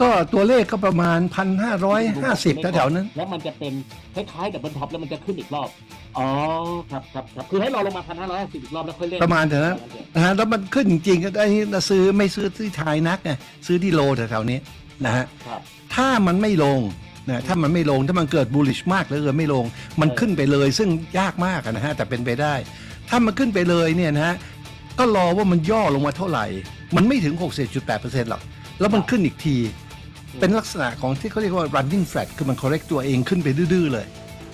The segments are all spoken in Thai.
ก็ตัวเลขก็ประมาณพันหห้้้ารอยาสิบแถวๆนั้น แล้วมันจะเป็นคล้ายๆกับเบิท็อปแล้วมันจะขึ้นอีกรอบ อ๋อครับครับครับคือให้เราลงมาพันห้าร้อยสีกรอบแล้วค่อยเล่น ประมาณเถอะนะนะฮะแล้วมันขึ้นจริงก็ได้นีาซื้อไม่ซื้อที่ชายนักไงซื้อที่โลแถวๆนี้นะฮะถ้ามันไม่ลงนะถ้ามันไม่ลงถ้ามันเกิดบูลลิชมากแล้วเออไม่ลงมันขึ้นไปเลยซึ่งยากมากนะฮะแต่เป็นไปได้ ถ้ามันขึ้นไปเลยเนี่ยนะฮะก็รอว่ามันย่อลงมาเท่าไหร่ มันไม่ถึง60.8%หรอกแล้วมันขึ้นอีกทีเป็นลักษณะของที่เขาเรียกว่า running flat คือมันคอร์เรกตัวเองขึ้นไปดื้อ ๆ เลย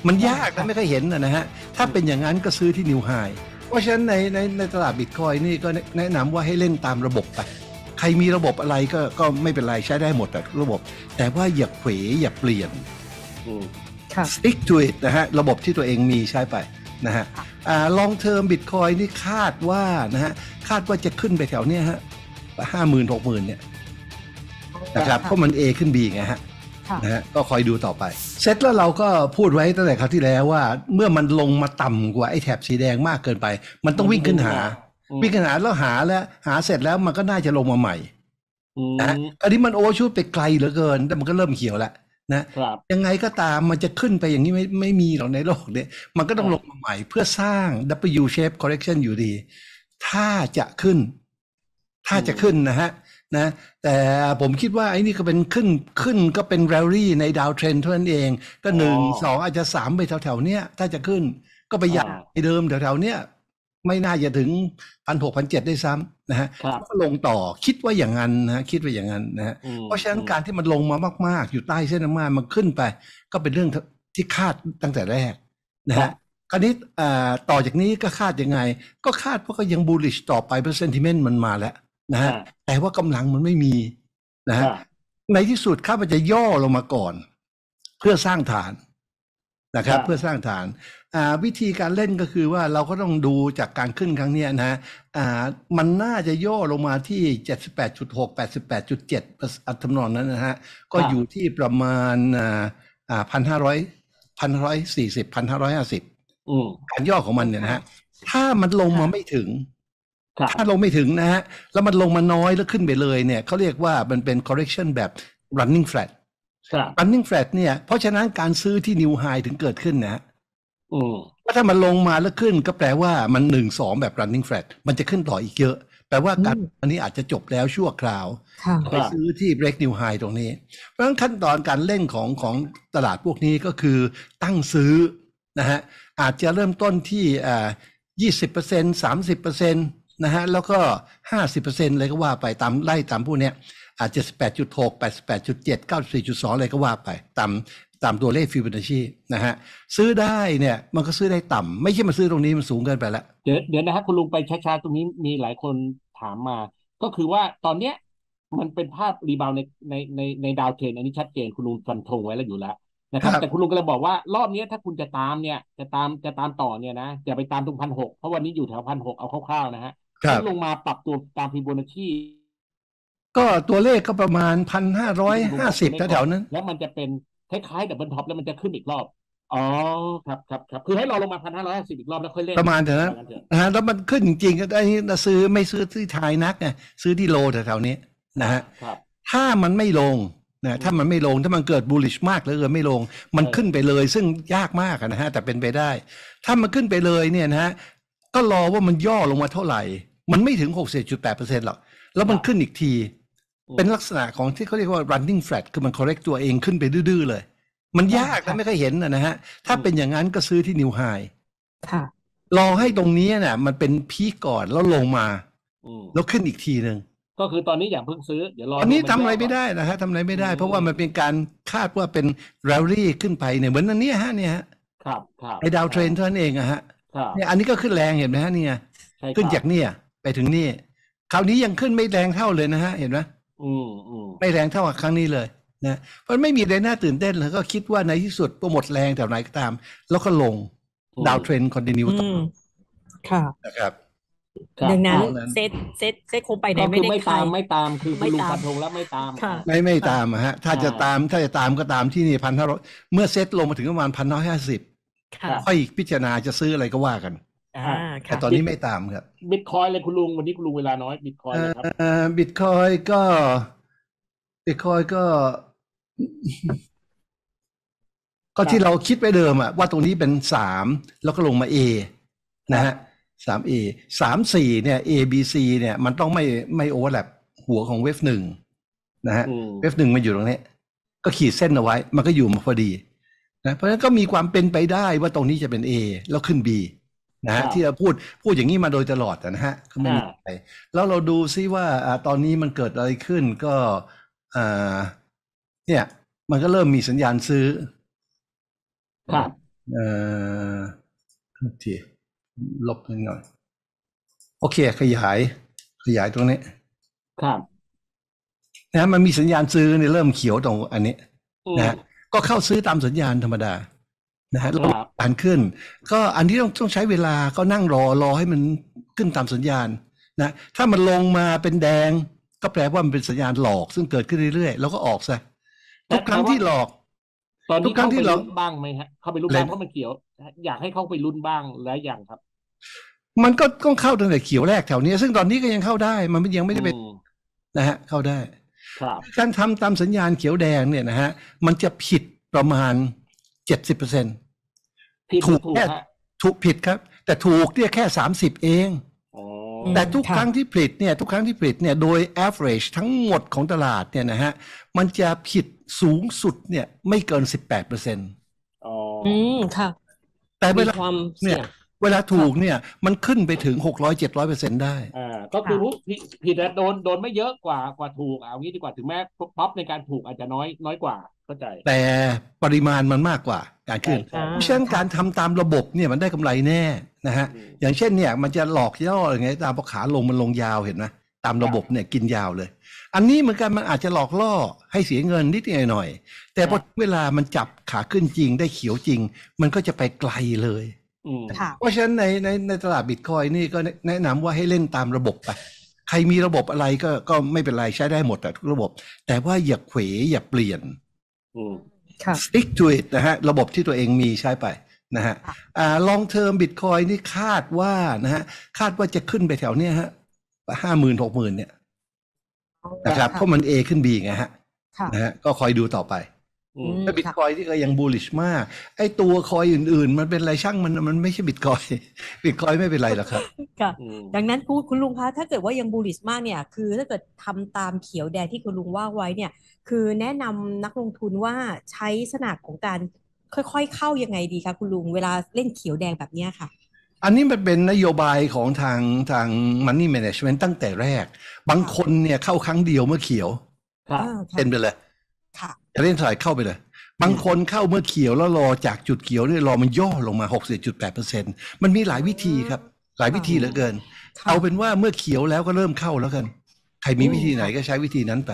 มันยากนะไม่เคยเห็นนะฮะ ถ้าเป็นอย่างนั้นก็ซื้อที่นิวไฮ เพราะฉะนั้นในในในตลาดบิตคอยนี่ก็แนะนำว่าให้เล่นตามระบบไป ใครมีระบบอะไรก็ก็ไม่เป็นไรใช้ได้หมด แต่ระบบ แต่ว่าอย่าเผลอย่าเปลี่ยน stick to it นะฮะ ระบบที่ตัวเองมีใช้ไปนะฮะลองเทอมบิตคอยนี่คาดว่านะฮะคาดว่าจะขึ้นไปแถวเนี้ยฮะห้าหมื่นหกหมื่นเนี่ยนะครับเพราะมัน A ขึ้น B ไงฮะนะฮะก็คอยดูต่อไปเซ็ตแล้วเราก็พูดไว้ตั้งแต่คราวที่แล้วว่า เมื่อมันลงมาต่ำกว่า ไอ้แถบสีแดงมากเกินไป มันต้องวิ่งขึ้นหา วิ่งขึ้นหาแล้วหาแล้วหาเสร็จแล้วมันก็น่าจะลงมาใหม่นะอันนี้มันโอชุดไปไกลเหลือเกิน แต่มันก็เริ่มเขียวแล้วนะยังไงก็ตามมันจะขึ้นไปอย่างนี้ไม่ไม่มีหรอกในโลกเนี่ยมันก็ต้องลงมาใหม่ เพื่อสร้าง W shape correction อยู่ดี ถ้าจะขึ้น ถ้าจะขึ้นนะฮะนะแต่ผมคิดว่าไอ้นี่ก็เป็นขึ้นขึ้นก็เป็นแรลลี่ในดาวเทรนเท่านั้นเอง ก็หนึ่งสอง อาจจะสามไปแถวๆเนี้ยถ้าจะขึ้นก็ไปยัดไปเดิมแถวๆเนี้ยไม่น่าจะถึงพันหกพันเจ็ดได้ซ้ำนะฮะก็ลงต่อคิดว่าอย่างนั้นนะคิดว่าอย่างนั้นนะเพราะฉะนั้นการที่มันลงมามากๆ อยู่ใต้เส้นน้ำมันมันขึ้นไปก็เป็นเรื่องที่คาดตั้งแต่แรกนะฮะคราวนี้ต่อจากนี้ก็คาดยังไงก็คาดเพราะก็ยังบูลลิชต่อไปเพราะเซนติเมนต์มันมาแล้วนะฮะแต่ว่ากำลังมันไม่มีนะฮะในที่สุดข้าพเจ้าย่อลงมาก่อน เพื่อสร้างฐานนะครับเพื่อสร้างฐานวิธีการเล่นก็คือว่าเราก็ต้องดูจากการขึ้นครั้งนี้นะฮะมันน่าจะย่อลงมาที่เจจจ็ดดดดดสสิิบบแแแปปปุหกุดเจ็ดอัตมนนนั้นนะฮะก็อยู่ที่ประมาณพันห้าร้อยพันร้อยสี่สิบพันห้าร้อยห้าสิบการย่อของมันเนี่ยนะฮะถ้ามันลงมาไม่ถึงถ้าลงไม่ถึงนะฮะ แล้วมันลงมาน้อยแล้วขึ้นไปเลยเนี่ย เขาเรียกว่ามันเป็น correction แบบ running flat running flat เนี่ย เพราะฉะนั้นการซื้อที่ new high ถึงเกิดขึ้นนะว่าถ้ามันลงมาแล้วขึ้นก็แปลว่ามันหนึ่งสองแบบ running flat มันจะขึ้นต่ออีกเยอะ แปลว่าการอันนี้อาจจะจบแล้วชั่วคราวไปซื้อที่ break new high ตรงนี้ เพราะฉะนั้นขั้นตอนการเล่นของของตลาดพวกนี้ก็คือตั้งซื้อนะฮะอาจจะเริ่มต้นที่อ่ายี่สิบเปอร์เซ็นต์สามสิบเปอร์เซ็นต์นะฮะแล้วก็ห้าิบเปอร์์เซ็นตลยก็ว่าไปตามไล่ตามผู้เนี้ยอาจจะแแปดดจุหกสิบแปดจุดเจ็ลยก็ว่าไปตามตามตัวเลขฟิบูนัชชีนะฮะซื้อได้เนี่ยมันก็ซื้อได้ต่ำ ไม่ใช่มาซื้อตรงนี้มันสูงเกินไปแล้ว เดี๋ยวเดี๋ยวนะฮะคุณลุงไปช้าๆ ตรงนี้มีหลายคนถามมา ก็คือว่าตอนเนี้ยมันเป็นภาพรีบาวในในในในดาวเทรนอันนี้ชัดเจนคุณลุงฟันธงไว้แล้วอยู่แล้วนะครับแต่คุณลุงก็เลยบอกว่า รอบนี้ถ้าคุณจะตามเนี่ยจะตามจะตามต่อเนี่ยนะอย่าไปตามตรงพันหกเพราะวันนี้อยู่แถวพันหกเอาคร่าวๆนะฮะขึ้นลงมาปรับตัวตามพิบูลชี ก็ตัวเลขก็ประมาณพันห้าร้อยห้าสิบแถวๆนั้นแล้วมันจะเป็นคล้ายๆดับเบิลท็อปแล้ว มันจะขึ้นอีกรอบ อ๋อครับครับครับคือให้เราลงมาพันห้าร้อยห้าสิบอีกรอบแล้วค่อยเล่นประมาณเถอะนะนะฮะแล้วมันขึ้นจริงก็ได้ซื้อไม่ซื้อที่ชายนักไงซื้อที่โลแถวๆนี้นะฮะครับ ถ้ามันไม่ลงนะถ้ามันไม่ลงถ้ามันเกิดบูลลิชมากแล้วเออไม่ลงมันขึ้นไปเลยซึ่งยากมากนะฮะแต่เป็นไปได้ ถ้ามันขึ้นไปเลยเนี่ยนะฮะ ก็รอว่ามันย่อลงมาเท่าไหร่มันไม่ถึง6 7 8หรอก แล้วมันขึ้นอีกที เป็นลักษณะของที่เขาเรียกว่า running flat คือมัน correct ตัวเองขึ้นไปดื้อ ๆ เลย มันยาก้ะไม่เคยเห็นนะฮะ ถ้าเป็นอย่างนั้นก็ซื้อที่นิวไฮรอให้ตรงนี้น่ะมันเป็นพีก่อนแล้วลงมา แล้วขึ้นอีกทีหนึ่งก็คือตอนนี้อย่างเพิ่งซื้อ เดี๋ยวรอตอนนี้ทำอะไรไม่ได้นะฮะทำอะไรไม่ได้ เพราะว่ามันเป็นการคาดว่าเป็นรลลี่ขึ้นไปเนี่ย เหมือนอันนี้ฮะเนี่ยฮะ ครับครับไอ้ดาวเทรนเท่านั้นเองอะฮะเนี่ยอันนี้ก็ขึ้นแรงเห็นไหมฮะ เนี่ย ขึ้นจากเนี่ยไปถึงนี่คราวนี้ยังขึ้นไม่แรงเท่าเลยนะฮะ เห็นไหมอืมอืมไม่แรงเท่ากับครั้งนี้เลยนะเพราะไม่มีอะไรน่าตื่นเต้นแล้วก็คิดว่าในที่สุดโปหมดแรงแถวไหนก็ตาม แล้วก็ลงดาวเทรนคอนติเนียต่อค่ะ นะครับดังนั้นเซตเซตเซตคงไปไหนไม่ได้ไม่ตามไม่ตาม คือไม่ลุงปัทธงแล้วไม่ตามไม่ไม่ตามฮะ ถ้าจะตาม ถ้าจะตามก็ตามที่นี่พันห้าร้อยเมื่อเซตลงมาถึงประมาณพันห้าร้อยห้าสิบค่อยพิจารณาจะซื้ออะไรก็ว่ากันแต่ตอนนี้ไม่ตามครับ บิตคอยเลยคุณลุง วันนี้คุณลุงเวลาน้อยบิตคอยนะครับบิตคอยก็ บิตคอยก็ก็ที่เราคิดไปเดิมอะว่าตรงนี้เป็นสามแล้วก็ลงมาเอนะฮะสามเอสามสี่เนี่ย A B C เนี่ย มันต้องไม่ไม่โอเวอร์แลปหัวของเวฟหนึ่งนะฮะเวฟหนึ่งมันอยู่ตรงนี้ ก็ขีดเส้นเอาไว้ มันก็อยู่มาพอดีนะเพราะฉะนั้นก็มีความเป็นไปได้ว่าตรงนี้จะเป็น A แล้วขึ้น B ีนะฮะที่เราพูดพูดอย่างนี้มาโดยตลอดนะฮะก็ไม่มีอะไรแล้วเราดูซิว่าตอนนี้มันเกิดอะไรขึ้นก็เนี่ย มันก็เริ่มมีสัญญาณซื้อครับเอ่อทีลบนิดหน่อยโอเคขยาย ขยายตรงนี้ครับนะ มันมีสัญญาณซื้อเนี่ยเริ่มเขียวตรงอันนี้นะก็เข้าซื้อตามสัญญาณธรรมดานะฮะรลบบอัานขึ้น ก็อันที่ต้องต้องใช้เวลาก็นั่งรอรอให้มันขึ้นตามสัญญาณ นะถ้ามันลงมาเป็นแดง ก็แปลว่ามันเป็นสัญญาณหลอก ซึ่งเกิดขึ้นเรื่อยๆแล้วก็ออกซะทุกครั้งที่หลอก ตอนนี้เข้าไปลุ้นบ้างไหมฮะเข้าไปลุ้นบ้างเพราะมันเขียวอยากให้เข้าไปลุ้นบ้างและอย่างครับ มันก็ต้องเข้าตั้งแต่เขียวแรกแถวนี้ซึ่งตอนนี้ก็ยังเข้าได้มันยังไม่ได้เป็น นะฮะ เข้าได้การทำตามสัญญาณเขียวแดงเนี่ยนะฮะมันจะผิดประมาณเจ็ดสิบเปอร์เซ็นถูกแค่ถูกผิดครับ แต่ถูกเนี่ยแค่สามสิบเองแต่ทุกครั้งที่ผลิตเนี่ย ทุกครั้งที่ผลิตเนี่ยโดย average ทั้งหมดของตลาดเนี่ยนะฮะ มันจะผิดสูงสุดเนี่ย ไม่เกินสิบแปดเปอร์เซ็นต์อ๋อค่ะแต่เวลาเนี่ยเวลาถูกเนี่ยมันขึ้นไปถึงหกร้อยเจ็ดร้อยเปอร์เซ็นต์ได้ อ่าก็คือผิดแต่โดนโดนไม่เยอะกว่ากว่าถูกเอางี้ดีกว่าถึงแม้ป๊อปในการถูกอาจจะน้อยน้อยกว่าเข้าใจ แต่ปริมาณมันมากกว่าการขึ้นเช่นการทำตามระบบเนี่ยมันได้กำไรแน่นะฮะอย่างเช่นเนี่ยมันจะหลอกย่ออะไรเงี้ยตามขาลงมันลงยาวเห็นไหมตามระบบเนี่ยกินยาวเลย อันนี้เหมือนกันมันอาจจะหลอกล่อให้เสียเงินนิดหน่อย แต่พอเวลามันจับขาขึ้นจริงได้เขียวจริง มันก็จะไปไกลเลยเพราะฉะนั้นในในในตลาดบิตคอยนี่ก็แนะนำว่าให้เล่นตามระบบไป ใครมีระบบอะไรก็ก็ไม่เป็นไร ใช้ได้หมดแต่ทุกระบบ แต่ว่าอย่าเขวอย่าเปลี่ยน stick to it นะฮะระบบที่ตัวเองมีใช้ไปนะฮะลองเทอมบิตคอยนี่คาดว่านะฮะคาดว่าจะขึ้นไปแถวเนี้ยฮะห้าหมื่นหกหมื่นเนี่ยนะครับเพราะมัน A ขึ้น B ไงฮะนะฮะก็คอยดูต่อไปถ้าบิตคอยที่เคยังบูลลิชมากไอ้ตัวคอยอื่น ๆ มันเป็นอะไรช่างมันมันไม่ใช่บิตคอยบิตคอยไม่เป็นไรหรอกครับค่ะดังนั้นคุณคุณลุงคะถ้าเกิดว่ายังบูลลิชมากเนี่ย คือถ้าเกิดทำตามเขียวแดงที่คุณลุงว่าไว้เนี่ย คือแนะนำนักลงทุนว่าใช้สนักของการค่อยๆเข้ายังไงดีคะคุณลุงเวลาเล่นเขียวแดงแบบนี้ค่ะ อันนี้มันเป็นนโยบายของทางทาง Money Management ตั้งแต่แรก บางคนเนี่ยเข้าครั้งเดียวเมื่อเขียวเป็นไปเลยค่ะจะเล่นสายเข้าไปเลยบางคนเข้าเมื่อเขียวแล้วรอจากจุดเขียวเนี่ยรอมันย่อลงมา60.8%มันมีหลายวิธีครับ หลายวิธีเหลือเกิน เอาเป็นว่าเมื่อเขียวแล้วก็เริ่มเข้าแล้วกัน ใครมีวิธีไหนก็ใช้วิธีนั้นไป